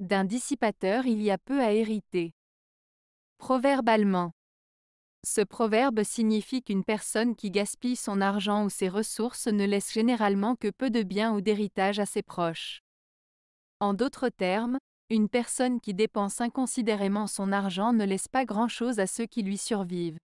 D'un dissipateur il y a peu à hériter. Proverbe allemand. Ce proverbe signifie qu'une personne qui gaspille son argent ou ses ressources ne laisse généralement que peu de biens ou d'héritage à ses proches. En d'autres termes, une personne qui dépense inconsidérément son argent ne laisse pas grand-chose à ceux qui lui survivent.